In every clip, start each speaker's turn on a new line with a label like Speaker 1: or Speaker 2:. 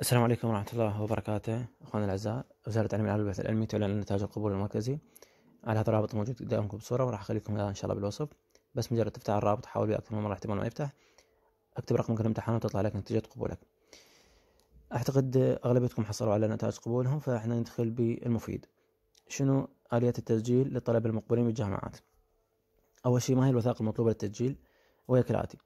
Speaker 1: السلام عليكم ورحمة الله وبركاته أخواني الأعزاء وزارة التعليم العالي والبحث العلمي تعلن نتائج القبول المركزي على هذا الرابط الموجود قدامكم بالصورة وراح أخليكم إن شاء الله بالوصف بس مجرد تفتح الرابط حاول أكثر من مرة احتمال ما يفتح اكتب رقمك الامتحان وتطلع لك نتيجة قبولك أعتقد أغلبيتكم حصلوا على نتائج قبولهم فإحنا ندخل بالمفيد شنو آلية التسجيل للطلبة المقبولين بالجامعات أول شيء ما هي الوثائق المطلوبة للتسجيل وهي كالآتي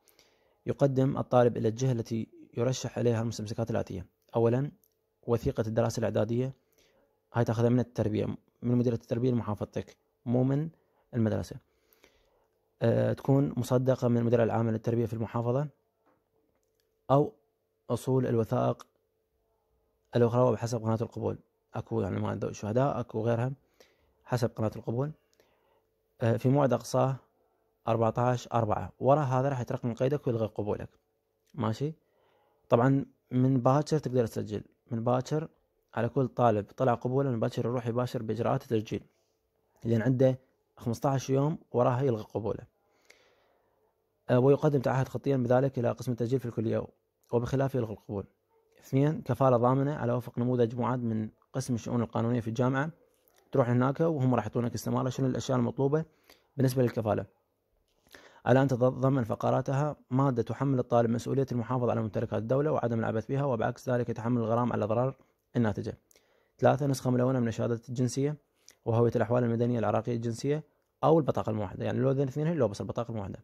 Speaker 1: يقدم الطالب إلى الجهة التي يرشح إليها المستمسكات الآتية أولا وثيقة الدراسة الإعدادية هاي تاخذها من التربية من مديرة التربية لمحافظتك مو من المدرسة آه، تكون مصدقة من المدير العام للتربية في المحافظة أو أصول الوثائق الأخرى بحسب قناة القبول أكو يعني ما الشهداء أكو غيرها حسب قناة القبول آه، في موعد أقصاه 14 أربعة ورا هذا راح يترقم قيدك ويلغي قبولك ماشي طبعا من باكر تقدر تسجل من باكر على كل طالب طلع قبوله من باكر يروح يباشر باجراءات التسجيل لان عنده 15 يوم وراها يلغي قبوله آه، ويقدم تعهد خطيا بذلك الى قسم التسجيل في الكليه وبخلافه يلغي القبول اثنين كفاله ضامنه على وفق نموذج معاد من قسم الشؤون القانونيه في الجامعه تروح هناك وهم راح يعطونك استماره شنو الاشياء المطلوبه بالنسبه للكفاله الآن أن تتضمن فقراتها مادة تحمل الطالب مسؤولية المحافظة على ممتلكات الدولة وعدم العبث بها وبعكس ذلك يتحمل الغرام على الأضرار الناتجة ثلاثة نسخة ملونة من الشهادة الجنسية وهوية الأحوال المدنية العراقية الجنسية أو البطاقة الموحدة يعني اللوذين اثنين هي بس البطاقة الموحدة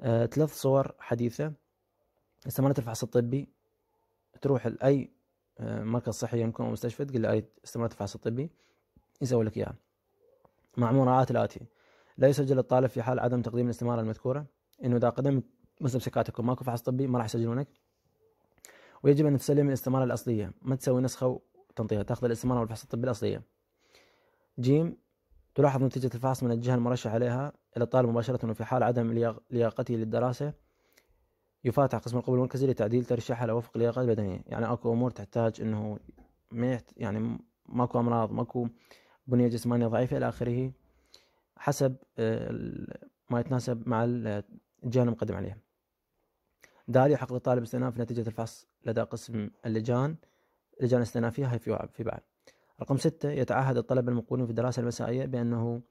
Speaker 1: آه، ثلاث صور حديثة استمارة الفحص الطبي تروح لأي آه، مركز صحي يمكن أو مستشفى تقول له أي استمارة الفحص الطبي يسوي لك إياها مع مراعاة الآتي لا يسجل الطالب في حال عدم تقديم الاستماره المذكوره انه اذا قدمت مستمسكاتكم وماكو فحص طبي ما راح يسجلونك ويجب ان تسلم الاستماره الاصليه ما تسوي نسخه وتنطيها تاخذ الاستماره والفحص الطبي الاصليه جيم تلاحظ نتيجة الفحص من الجهة المرشح عليها إلى الطالب مباشرة وفي حال عدم لياقته للدراسة يفاتح قسم القبول المركزي لتعديل ترشيحها لوفق اللياقة البدنية يعني اكو أمور تحتاج أنه يعني ماكو أمراض ماكو بنية جسمانية ضعيفة إلى آخره حسب آه، ما يتناسب مع الجهه المقدم عليها. دالي حق للطالب استئناف نتيجة الفحص لدى قسم اللجان لجان استئنافية هي في بعد رقم ستة يتعهد الطلبة المقولون في الدراسة المسائية بأنه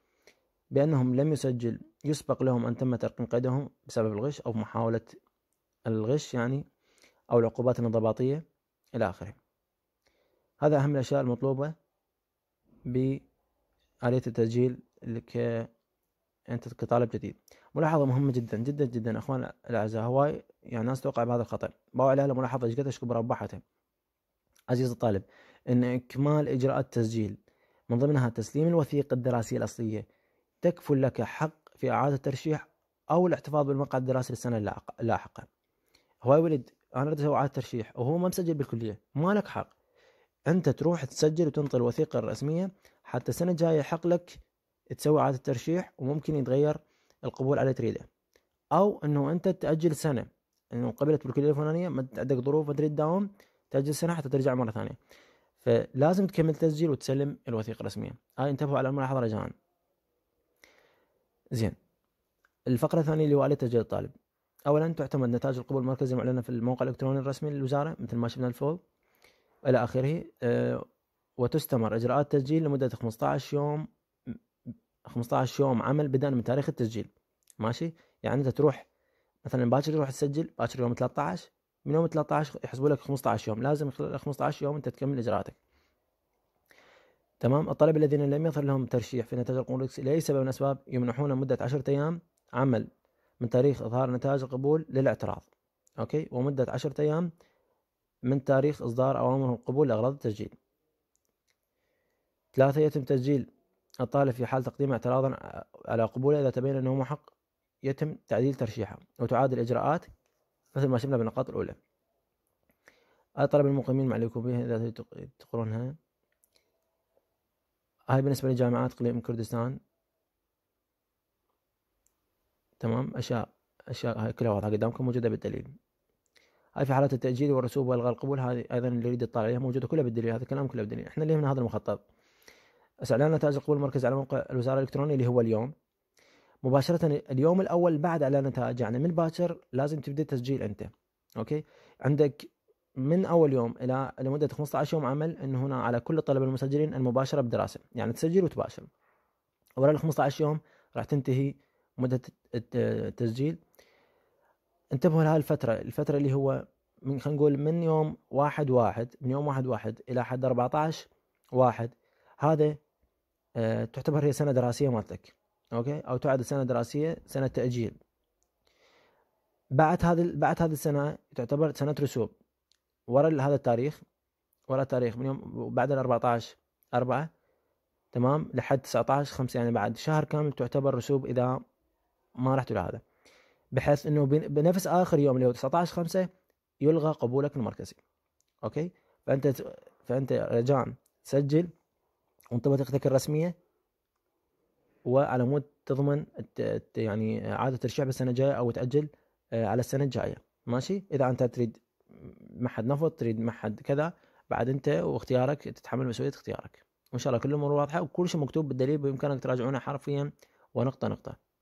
Speaker 1: بأنهم لم يسجل يسبق لهم أن تم ترقيم قيدهم بسبب الغش أو محاولة الغش يعني أو العقوبات الانضباطية إلى آخره. هذا أهم الأشياء المطلوبة بآلية التسجيل لك انت كطالب جديد ملاحظه مهمه جدا جدا جدا اخوان الاعزاء هواي يعني ناس توقع بهذا الخطا باو عليها ملاحظه ايش قديش كبرى عزيز الطالب ان اكمال اجراءات التسجيل من ضمنها تسليم الوثيقه الدراسيه الاصليه تكفل لك حق في اعاده الترشيح او الاحتفاظ بالمقعد الدراسي للسنه اللاحقه هواي ولد انا اريد اسوي اعاده ترشيح وهو ما مسجل بالكليه ما لك حق انت تروح تسجل وتنطي الوثيقه الرسميه حتى السنه الجايه حق لك تسوي إعادة ترشيح وممكن يتغير القبول على تريده أو إنه أنت تأجل سنة إنه قبلت بالكلية الفلانية ما عندك ظروف ما تريد تداوم تأجل سنة حتى ترجع مرة ثانية فلازم تكمل تسجيل وتسلم الوثيقة الرسمية هاي آه انتبهوا على الملاحظة رجاء زين الفقرة الثانية اللي هو آلية تسجيل الطالب أولا تعتمد نتائج القبول المركزي المعلنة في الموقع الإلكتروني الرسمي للوزارة مثل ما شفنا الفوق إلى آخره أه وتستمر إجراءات التسجيل لمدة 15 يوم 15 يوم عمل بدءا من تاريخ التسجيل ماشي يعني انت تروح مثلا باكر تروح تسجل باكر يوم 13 من يوم 13 يحسبوا لك 15 يوم لازم خلال 15 يوم انت تكمل اجراءاتك تمام الطلبة الذين لم يظهر لهم ترشيح في نتائج القبول لأي سبب من الأسباب يمنحون مدة 10 أيام عمل من تاريخ إظهار نتائج القبول للاعتراض أوكي ومدة 10 أيام من تاريخ إصدار أوامر القبول لأغراض التسجيل ثلاثة يتم تسجيل الطالب في حال تقديم اعتراضا على قبوله إذا تبين أنه محق يتم تعديل ترشيحه وتعاد الإجراءات مثل ما شفنا بالنقاط الأولى الطلب المقيمين مع عليكم إذا تقرونها هاي بالنسبة لجامعات قليم كردستان تمام أشياء أشياء هاي كلها واضحة قدامكم موجودة بالدليل هاي في حالات التأجيل والرسوب والغاء القبول هذه أيضا اللي يريد يطلع عليها موجودة كلها بالدليل هذا الكلام كله بالدليل احنا اللي من هذا المخطط اعلان نتائج القبول المركز على موقع الوزاره الالكتروني اللي هو اليوم مباشره اليوم الاول بعد اعلان النتائج يعني من باكر لازم تبدا تسجيل انت اوكي عندك من اول يوم الى لمده 15 يوم عمل انه هنا على كل الطلبه المسجلين المباشره بدراسه يعني تسجل وتباشر ورا ال 15 يوم راح تنتهي مده التسجيل انتبهوا لهاي الفتره الفتره اللي هو من خلينا نقول من يوم واحد واحد من يوم واحد واحد الى حد 14 واحد هذا آه، تعتبر هي سنه دراسيه مالتك اوكي او تعد سنه دراسيه سنه تاجيل بعد هذه بعد هذه السنه تعتبر سنه رسوب ورا هذا التاريخ ورا التاريخ من يوم بعد ال 14 4 تمام لحد 19 5 يعني بعد شهر كامل تعتبر رسوب اذا ما رحت لهذا بحيث انه بنفس اخر يوم اللي هو 19 5 يلغى قبولك المركزي اوكي فانت فانت رجاء سجل وانطباقتك الرسميه وعلى مود تضمن يعني اعاده ترشيح بالسنه الجايه او تاجل آه، على السنه الجايه ماشي اذا انت تريد محد نفط تريد محد كذا بعد انت واختيارك تتحمل مسؤوليه اختيارك وان شاء الله كل الامور واضحه وكل شيء مكتوب بالدليل بامكانك تراجعونه حرفيا ونقطه نقطه